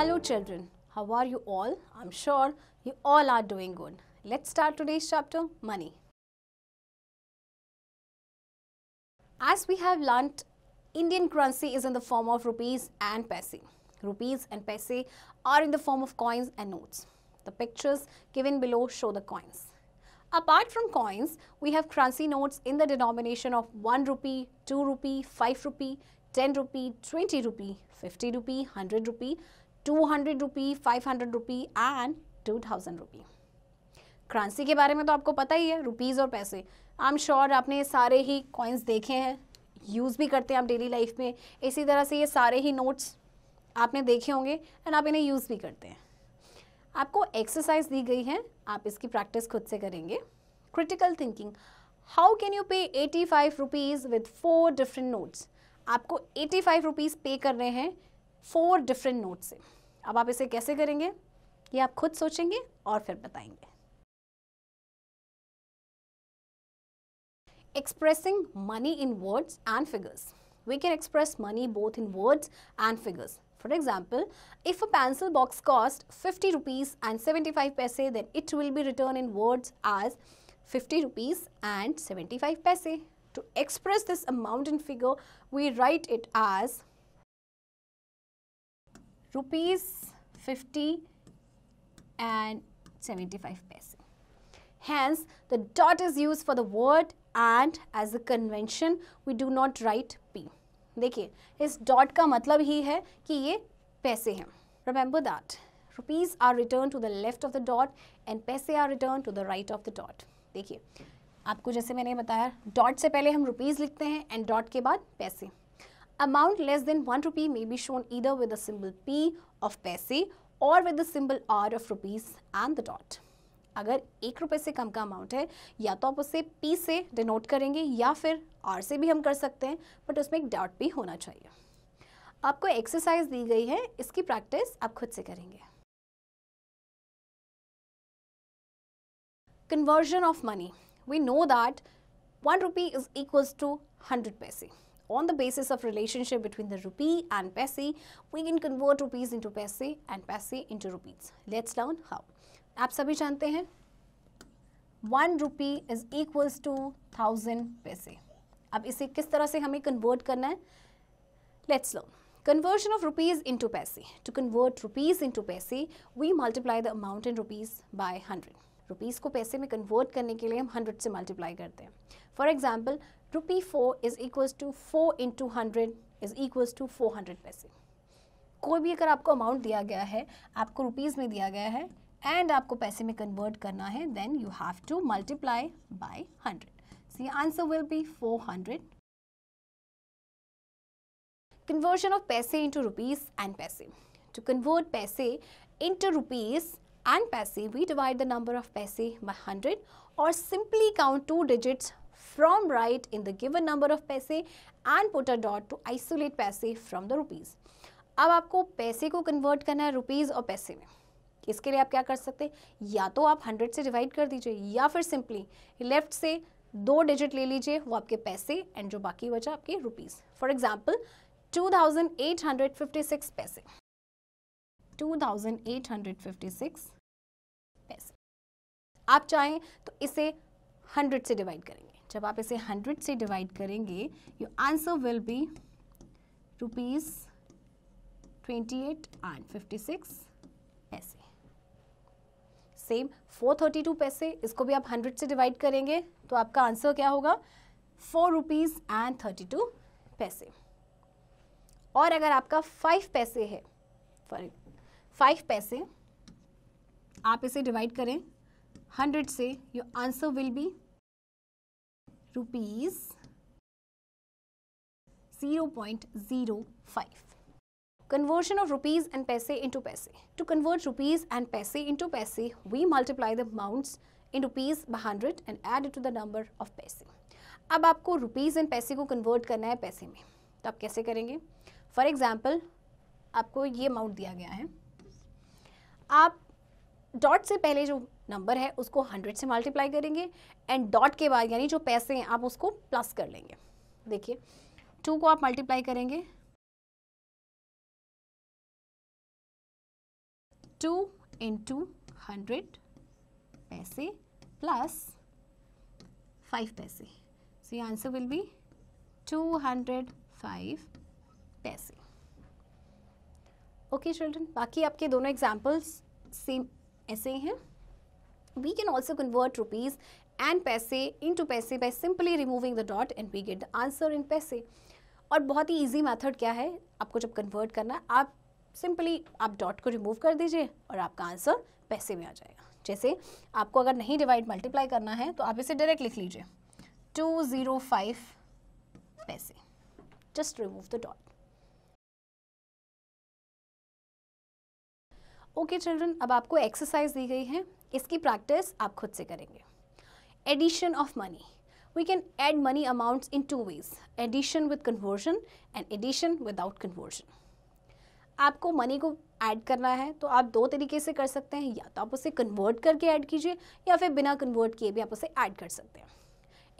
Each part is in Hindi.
Hello children, how are you all? I'm sure you all are doing good. Let's start today's chapter, Money. As we have learnt, Indian currency is in the form of rupees and paise. Rupees and paise are in the form of coins and notes. The pictures given below show the coins. Apart from coins, we have currency notes in the denomination of 1 rupee, 2 rupee, 5 rupee, 10 rupee, 20 rupee, 50 rupee, 100 rupee, two hundred rupee five hundred rupee and two thousand rupee currency के बारे में तो आपको पता ही है रुपीज़ और पैसे आई एम श्योर आपने सारे ही कॉइन्स देखे हैं यूज़ भी करते हैं आप डेली लाइफ में इसी तरह से ये सारे ही नोट्स आपने देखे होंगे एंड आप इन्हें यूज़ भी करते हैं आपको एक्सरसाइज दी गई है आप इसकी प्रैक्टिस खुद से करेंगे critical thinking how can you pay eighty five rupees with four different notes आपको एटी फाइव रुपीज़ पे कर रहे हैं फोर डिफरेंट नोट्स से अब आप इसे कैसे करेंगे ये आप खुद सोचेंगे और फिर बताएंगे expressing money in words and figures we can express money both in words and figures for example if a pencil box cost fifty rupees and seventy five paise then it will be written in words as fifty rupees and seventy five paise to express this amount in figure we write it as rupees fifty and seventy five paise hence the dot is use for the word and as a convention we do not write P देखिए इस डॉट का मतलब ही है कि ये पैसे हैं remember that rupees are written to the left of the dot and paise are written to the right of the dot देखिए आपको जैसे मैंने बताया डॉट से पहले हम रुपीज़ लिखते हैं एंड डॉट के बाद पैसे amount less than 1 rupee may be shown either with the symbol P of paise और with the symbol R of rupees and the dot अगर एक रुपए से कम का अमाउंट है या तो आप उसे पी से डिनोट करेंगे या फिर आर से भी हम कर सकते हैं बट उसमें एक डॉट भी होना चाहिए आपको एक्सरसाइज दी गई है इसकी प्रैक्टिस आप खुद से करेंगे conversion of money we know that one rupee is equals to hundred paise on the basis of relationship between the rupee and paise, we can convert rupees into paise and paise into rupees. Let's learn how. aap sabhi jante hain 1 rupee is equals to 1000 paise ab ise kis tarah se hame convert karna hai let's learn Conversion of rupees into paise. To convert rupees into paise, we multiply the amount in rupees by 100. Rupees को पैसे में कन्वर्ट करने के लिए हम 100 से मल्टीप्लाई करते हैं for example rupee four is equals to four into hundred is equals to four hundred paise कोई भी अगर आपको अमाउंट दिया गया है आपको रुपीज़ में दिया गया है एंड आपको पैसे में कन्वर्ट करना है then you have to multiply by hundred see answer will be four hundred conversion of paise into rupees and paise to convert paise into rupees and paise we divide the number of paise by hundred और simply count two digits from right in the given number of paise and put a dot to isolate paise from the rupees. ab aapko paise ko convert karna hai rupees aur paise mein iske liye aap kya kar sakte ya to aap 100 se divide kar dijiye ya fir simply left se दो डिजिट ले लीजिए वो आपके पैसे एंड जो बाकी बचा आपके रुपीस फॉर एग्जांपल 2856 पैसे 2856 पैसे आप चाहें तो इसे 100 से डिवाइड करेंगे जब आप इसे हंड्रेड से डिवाइड करेंगे your answer will be rupees twenty eight and fifty six paise same four thirty two paise इसको भी आप हंड्रेड से डिवाइड करेंगे तो आपका आंसर क्या होगा four rupees and thirty two paise और अगर आपका फाइव पैसे है फॉर फाइव पैसे आप इसे डिवाइड करें हंड्रेड से your answer will be rupees 0.05 conversion of rupees and paise into paise to convert rupees and paise into paise we multiply the amounts in rupees by 100 and add it to the number of paise अब आपको रुपीज़ एंड पैसे को कन्वर्ट करना है पैसे में तो आप कैसे करेंगे फॉर एग्ज़ाम्पल आपको ये अमाउंट दिया गया है आप डॉट से पहले जो नंबर है उसको हंड्रेड से मल्टीप्लाई करेंगे एंड डॉट के बाद यानी जो पैसे हैं आप उसको प्लस कर लेंगे देखिए टू को आप मल्टीप्लाई करेंगे two into hundred paise plus five paise so ये answer will be two hundred five paise okay children बाकी आपके दोनों एग्जाम्पल्स सेम ऐसे ही हैं we can also convert rupees and paise into paise by simply removing the dot and we get the answer in paise और बहुत ही ईजी मैथड क्या है आपको जब कन्वर्ट करना है आप सिंपली आप डॉट को रिमूव कर दीजिए और आपका आंसर पैसे में आ जाएगा जैसे आपको अगर नहीं डिवाइड मल्टीप्लाई करना है तो आप इसे डायरेक्ट लिख लीजिए two zero five paise just remove the dot okay children अब आपको एक्सरसाइज दी गई है इसकी प्रैक्टिस आप खुद से करेंगे addition of money we can add money amounts in two ways addition with conversion and addition without conversion आपको मनी को ऐड करना है तो आप दो तरीके से कर सकते हैं या तो आप उसे कन्वर्ट करके ऐड कीजिए या फिर बिना कन्वर्ट किए भी आप उसे ऐड कर सकते हैं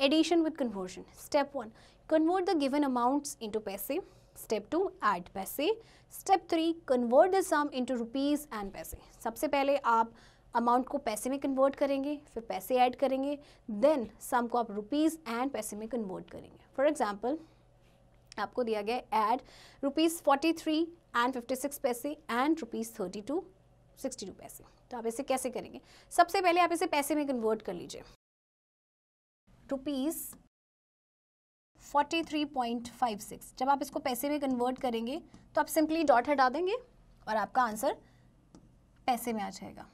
addition with conversion step one convert the given amounts into paise step two add paise step three convert the sum into rupees and paise सबसे पहले आप अमाउंट को पैसे में कन्वर्ट करेंगे फिर पैसे ऐड करेंगे देन सम को आप रुपीज़ एंड पैसे में कन्वर्ट करेंगे फॉर एग्जाम्पल आपको दिया गया add rupees forty three and fifty six paise and rupees thirty two sixty two paise तो आप इसे कैसे करेंगे सबसे पहले आप इसे पैसे में कन्वर्ट कर लीजिए रुपीज़ 43.56 जब आप इसको पैसे में कन्वर्ट करेंगे तो आप सिंपली डॉट हटा देंगे और आपका आंसर पैसे में आ जाएगा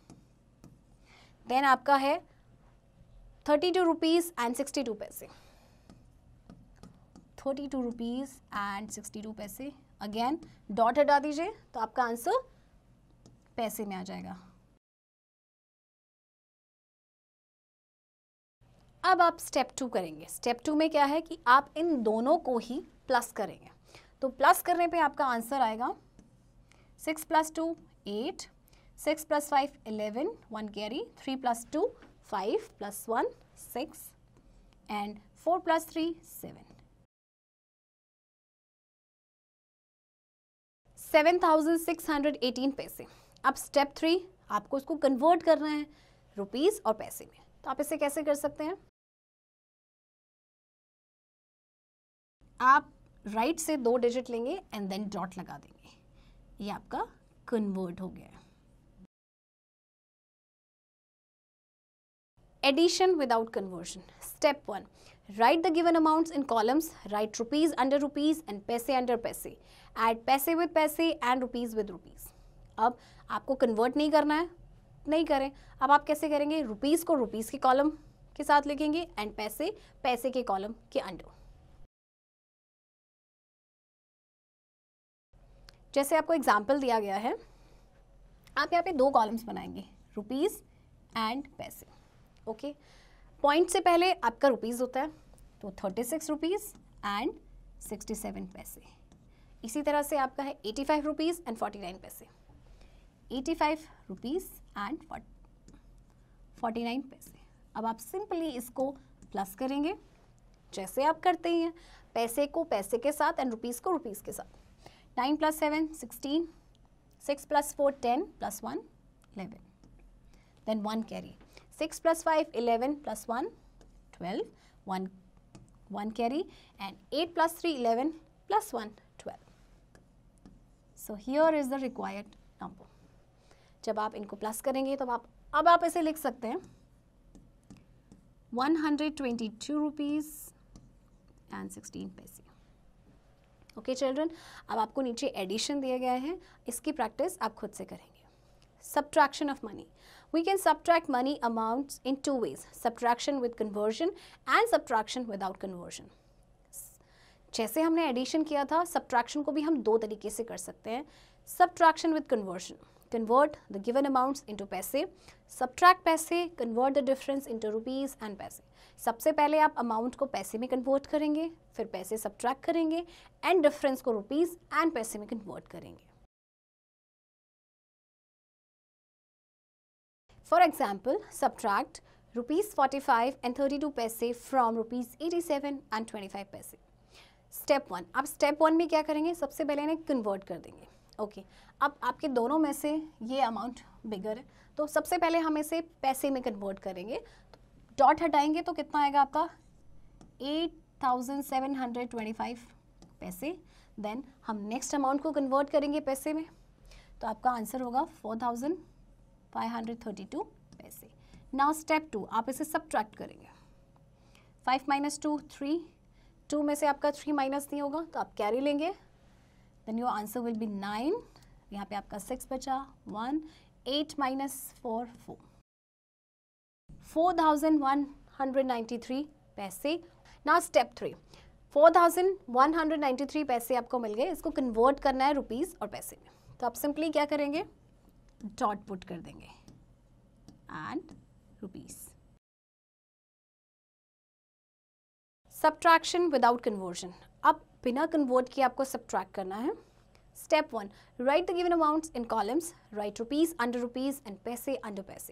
देन आपका है thirty two rupees and sixty two paise thirty two rupees and sixty two paise again dot हटा दीजिए तो आपका आंसर पैसे में आ जाएगा अब आप स्टेप टू करेंगे स्टेप टू में क्या है कि आप इन दोनों को ही प्लस करेंगे तो प्लस करने पे आपका आंसर आएगा six plus two eight six plus five eleven one carry three plus two five plus one six and four plus three seven seven thousand six hundred eighteen paise अब स्टेप थ्री आपको उसको कन्वर्ट करना है रुपीज़ और पैसे में तो आप इसे कैसे कर सकते हैं आप राइट right से दो डिजिट लेंगे एंड देन डॉट लगा देंगे ये आपका कन्वर्ट हो गया addition without conversion step one write the given amount in columns write rupees under rupees and paise under paise add paise with paise and rupees with rupees अब आपको कन्वर्ट नहीं करना है नहीं करें अब आप कैसे करेंगे रुपीज़ को रुपीज़ के कॉलम के साथ लिखेंगे एंड पैसे पैसे के कॉलम के अंडर जैसे आपको एग्जाम्पल दिया गया है आप यहाँ पे दो कॉलम्स बनाएंगे rupees and paise okay point से पहले आपका रुपीज़ होता है तो thirty six rupees and sixty seven paise इसी तरह से आपका है eighty five rupees and forty nine paise eighty five rupees and forty nine paise अब आप सिंपली इसको प्लस करेंगे जैसे आप करते हैं पैसे को पैसे के साथ एंड रुपीज़ को रुपीज़ के साथ 9 plus 7, 16. 6 plus 4, 10. Plus 1, 11. then 1 carry 6 plus 5 11 plus 1 12 1 1 carry and 8 plus 3 11 plus 1 12 so here is the required number जब आप इनको प्लस करेंगे तो आप अब आप इसे लिख सकते हैं 122 रुपीस एंड 16 पैसे ओके चिल्ड्रन अब आपको नीचे एडिशन दिया गया है इसकी प्रैक्टिस आप खुद से करेंगे subtraction of money we can subtract money amount in two ways subtraction with conversion and subtraction without conversion जैसे हमने एडिशन किया था सब्ट्रैक्शन को भी हम दो तरीके से कर सकते हैं subtraction with conversion convert the given amounts into paise subtract paise convert the difference into rupees and paise सबसे पहले आप अमाउंट को पैसे में कन्वर्ट करेंगे फिर पैसे सब्ट्रैक्ट करेंगे एंड डिफरेंस को रुपीज़ एंड पैसे में कन्वर्ट करेंगे for example rupees forty five and thirty two paise from rupees eighty seven and twenty five paise step one आप स्टेप वन में क्या करेंगे सबसे पहले इन्हें कन्वर्ट कर देंगे ओके okay. अब आपके दोनों में से ये अमाउंट बिगर है तो सबसे पहले हम इसे पैसे में कन्वर्ट करेंगे डॉट हटाएंगे तो कितना आएगा आपका eight thousand seven hundred twenty five paise then हम नेक्स्ट अमाउंट को कन्वर्ट करेंगे पैसे में तो आपका आंसर होगा four thousand five hundred thirty two paise now step two आप इसे सब्ट्रैक्ट करेंगे five minus two three two में से आपका थ्री माइनस नहीं होगा तो आप कैरी लेंगे then your answer will be nine यहाँ पे आपका सिक्स बचा one eight minus four four 4,193 paise ना स्टेप थ्री 4,193 पैसे आपको मिल गए इसको कन्वर्ट करना है रुपीज़ और पैसे में तो आप सिंपली क्या करेंगे डॉट पुट कर देंगे and rupees subtraction without conversion अब बिना कन्वर्ट किए आपको सब्ट्रैक्ट करना है Step 1. Write the given amounts in columns. Write rupees under rupees and paise under paise.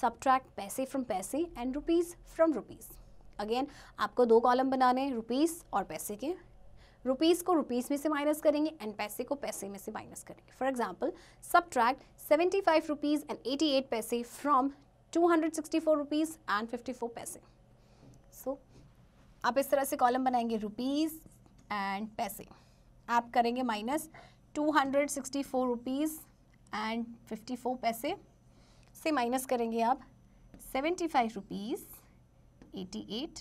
Subtract paise from paise and rupees from rupees again आपको दो कॉलम बनाने हैं रुपीज़ और पैसे के रुपीज़ को रुपीज़ में से माइनस करेंगे एंड पैसे को पैसे में से माइनस करेंगे for example subtract seventy five rupees and eighty eight paise from two hundred sixty four rupees and fifty four paise so आप इस तरह से कॉलम बनाएंगे रुपीज़ एंड पैसे आप करेंगे minus two hundred sixty four rupees and fifty four paise से माइनस करेंगे आप seventy five rupees eighty eight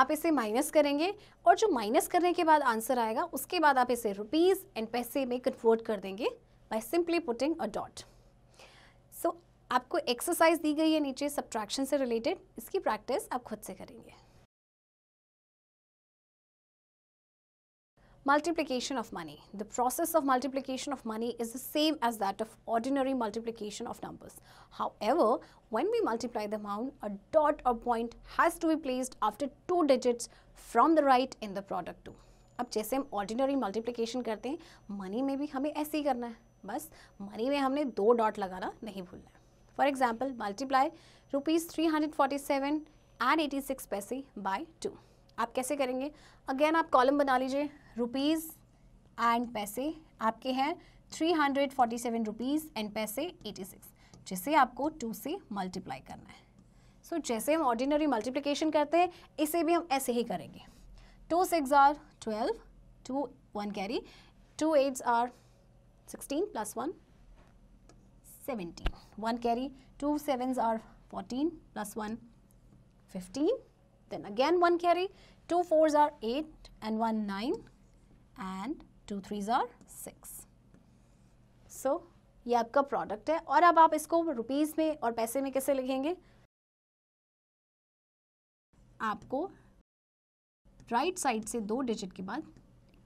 आप इसे माइनस करेंगे और जो माइनस करने के बाद आंसर आएगा उसके बाद आप इसे रुपीज़ एंड पैसे में कन्वर्ट कर देंगे by simply putting a dot so आपको एक्सरसाइज दी गई है नीचे सब्ट्रैक्शन से रिलेटेड इसकी प्रैक्टिस आप खुद से करेंगे multiplication of money. The process of multiplication of money is the same as that of ordinary multiplication of numbers. However, when we multiply the amount, a dot or point has to be placed after two digits from the right in the product too. अब जैसे हम ordinary multiplication करते हैं money में भी हमें ऐसे ही करना है बस money में हमने दो dot लगाना नहीं भूलना For example, multiply rupees three hundred forty-seven and eighty-six forty seven and paise by two आप कैसे करेंगे Again, आप column बना लीजिए रुपीज़ एंड पैसे आपके हैं three hundred forty seven rupees and paise eighty six जिसे आपको टू से मल्टीप्लाई करना है सो so, जैसे हम ऑर्डिनरी मल्टीप्लीकेशन करते हैं इसे भी हम ऐसे ही करेंगे two six are twelve two one carry two eights are sixteen plus one seventeen one carry two seven are fourteen plus one fifteen then again one carry two fours are eight and one nine and two threes और सिक्स सो ये आपका प्रोडक्ट है और अब आप इसको रुपीज़ में और पैसे में कैसे लिखेंगे आपको राइट साइड से दो डिजिट के बाद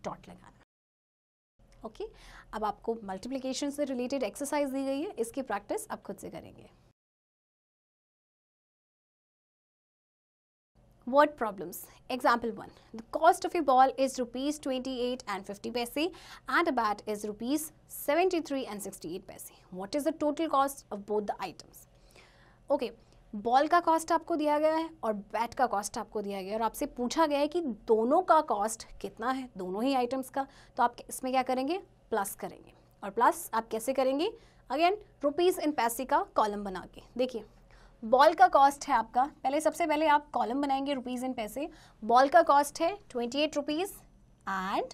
डॉट लगाना ओके okay? अब आपको मल्टीप्लीकेशन से रिलेटेड एक्सरसाइज दी गई है इसकी प्रैक्टिस आप खुद से करेंगे word problems. Example 1. The cost of a ball is rupees 28 and 50 paise and a bat is rupees 73 and 68 paise. What is the total cost of both the items? Okay, ball का कॉस्ट आपको दिया गया है और बैट का कॉस्ट आपको दिया गया है और आपसे पूछा गया है कि दोनों का कॉस्ट कितना है दोनों ही आइटम्स का तो आप इसमें क्या करेंगे प्लस करेंगे और प्लस आप कैसे करेंगे अगेन रुपीज़ इन पैसे का कॉलम बना के देखिए बॉल का कॉस्ट है आपका पहले सबसे पहले आप कॉलम बनाएंगे रुपीज़ इन पैसे बॉल का कॉस्ट है twenty eight rupees and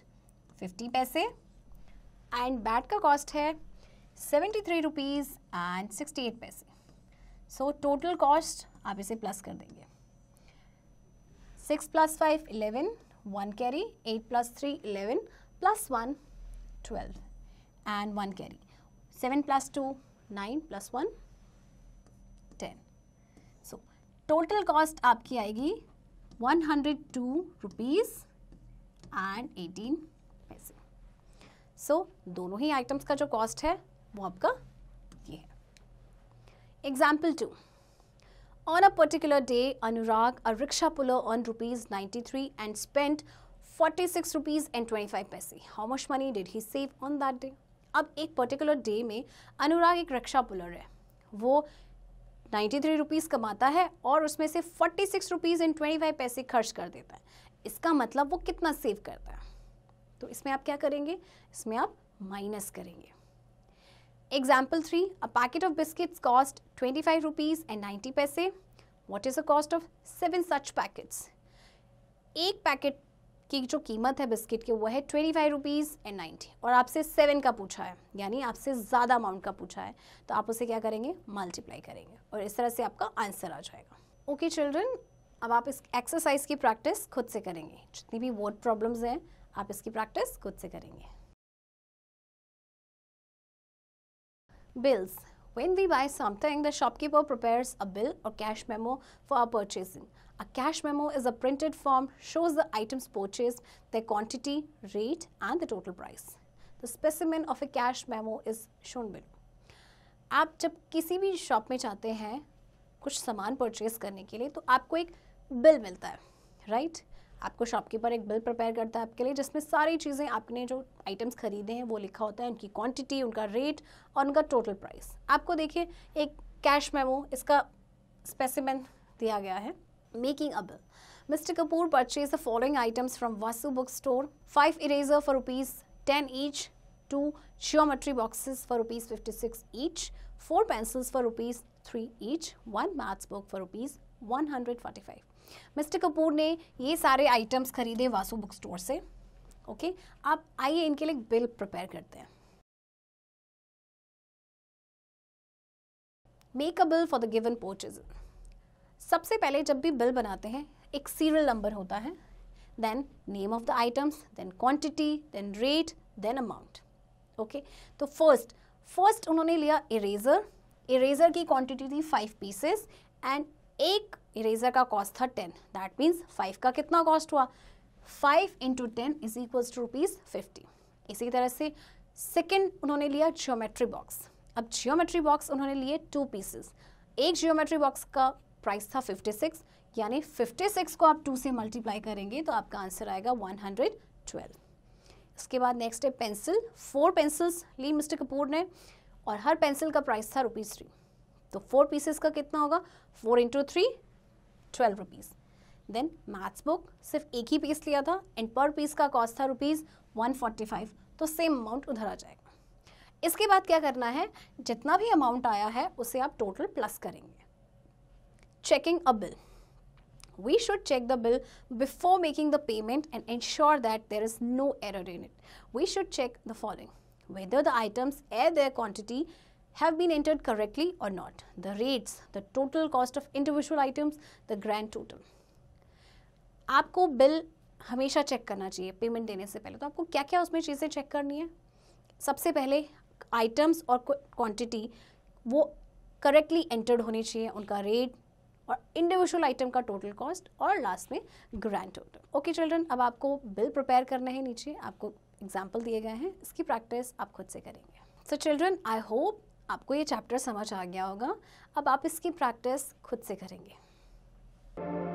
fifty paise and bat का कॉस्ट है seventy three rupees and sixty eight paise so total cost आप इसे प्लस कर देंगे six plus five eleven one carry eight plus three eleven plus one twelve and one carry seven plus two nine plus one total cost आपकी आएगी one hundred two rupees and eighteen paise so दोनों ही आइटम्स का जो कॉस्ट है वो आपका ये है example two on a particular day Anurag a rickshaw puller on rupees ninety and spend forty six rupees and twenty five paise how much money did he save on that day अब एक पर्टिकुलर डे में अनुराग एक रिक्शा पुलर है वो नाइन्टी थ्री रुपीज़ कमाता है और उसमें से forty six rupees and twenty five paise खर्च कर देता है इसका मतलब वो कितना सेव करता है तो इसमें आप क्या करेंगे इसमें आप माइनस करेंगे example three a packet of biscuits cost twenty five rupees and ninety paise what is the cost of seven such packets एक पैकेट कि जो कीमत है बिस्किट की वो है twenty five rupees and ninety और आपसे सेवन का पूछा है यानी आपसे ज़्यादा अमाउंट का पूछा है तो आप उसे क्या करेंगे मल्टीप्लाई करेंगे और इस तरह से आपका आंसर आ जाएगा ओके okay, चिल्ड्रन अब आप इस एक्सरसाइज की प्रैक्टिस खुद से करेंगे जितनी भी वर्ड प्रॉब्लम्स हैं आप इसकी प्रैक्टिस खुद से करेंगे bills When we buy something, the shopkeeper prepares a bill or cash memo for our purchasing. A cash memo is a printed form, shows the items purchased, their quantity, rate and the total price. The specimen of a cash memo is shown below. आप जब किसी भी शॉप में जाते हैं कुछ सामान परचेज करने के लिए तो आपको एक बिल मिलता है राइट right? आपको शॉपकीपर एक बिल प्रिपेयर करता है आपके लिए जिसमें सारी चीज़ें आपने जो आइटम्स खरीदे हैं वो लिखा होता है उनकी क्वांटिटी उनका रेट और उनका टोटल प्राइस आपको देखिए एक कैश मेमो इसका स्पेसिमेन दिया गया है making a bill mister Kapoor purchase the following items from Vasu book store five eraser for rupees ten each two geometry boxes for rupees fifty six each four pencils for rupees three each one maths book for rupees one hundred forty five mister Kapoor ने ये सारे आइटम्स खरीदे वासु बुक स्टोर से ओके आप आइए इनके लिए बिल प्रिपेयर करते हैं make a bill for the given purchase सबसे पहले जब भी बिल बनाते हैं एक सीरियल नंबर होता है then name of the items then quantity then rate then amount okay तो फर्स्ट फर्स्ट उन्होंने लिया इरेजर इरेजर की क्वांटिटी थी फाइव पीसेस एंड एक इरेजर का कॉस्ट था टेन दैट मीन्स फाइव का कितना कॉस्ट हुआ five into ten is equals to rupees fifty इसी तरह से सेकेंड उन्होंने लिया जियोमेट्री बॉक्स अब जियोमेट्री बॉक्स उन्होंने लिए टू पीसेस एक जियोमेट्री बॉक्स का प्राइस था फिफ्टी सिक्स यानी फिफ्टी सिक्स को आप टू से मल्टीप्लाई करेंगे तो आपका आंसर आएगा वन हंड्रेड ट्वेल्व इसके बाद नेक्स्ट है पेंसिल फोर पेंसिल्स ली मिस्टर कपूर ने और हर पेंसिल का प्राइस था रुपीज़ थ्री तो फोर पीसेस का कितना होगा four into three twelve rupees then maths book सिर्फ एक ही पीस लिया था एंड पर पीस का कॉस्ट था रुपीज़ वन फोर्टी फाइव तो सेम अमाउंट उधर आ जाएगा इसके बाद क्या करना है जितना भी अमाउंट आया है उसे आप टोटल प्लस करेंगे checking a bill we should check the bill before making the payment and ensure that there is no error in it we should check the following whether the items are their quantity have been entered correctly or not, the rates, the total cost of individual items, the grand total. आपको बिल हमेशा चेक करना चाहिए पेमेंट देने से पहले तो आपको क्या क्या उसमें चीज़ें चेक करनी है सबसे पहले आइटम्स और क्वांटिटी वो करेक्टली एंटर्ड होनी चाहिए उनका रेट और इंडिविजुअल आइटम का टोटल कॉस्ट और लास्ट में ग्रैंड टोटल ओके चिल्ड्रन अब आपको बिल प्रिपेयर करना है नीचे आपको एग्जाम्पल दिए गए हैं इसकी प्रैक्टिस आप खुद से करेंगे सो चिल्ड्रन आई होप आपको ये चैप्टर समझ आ गया होगा अब आप इसकी प्रैक्टिस खुद से करेंगे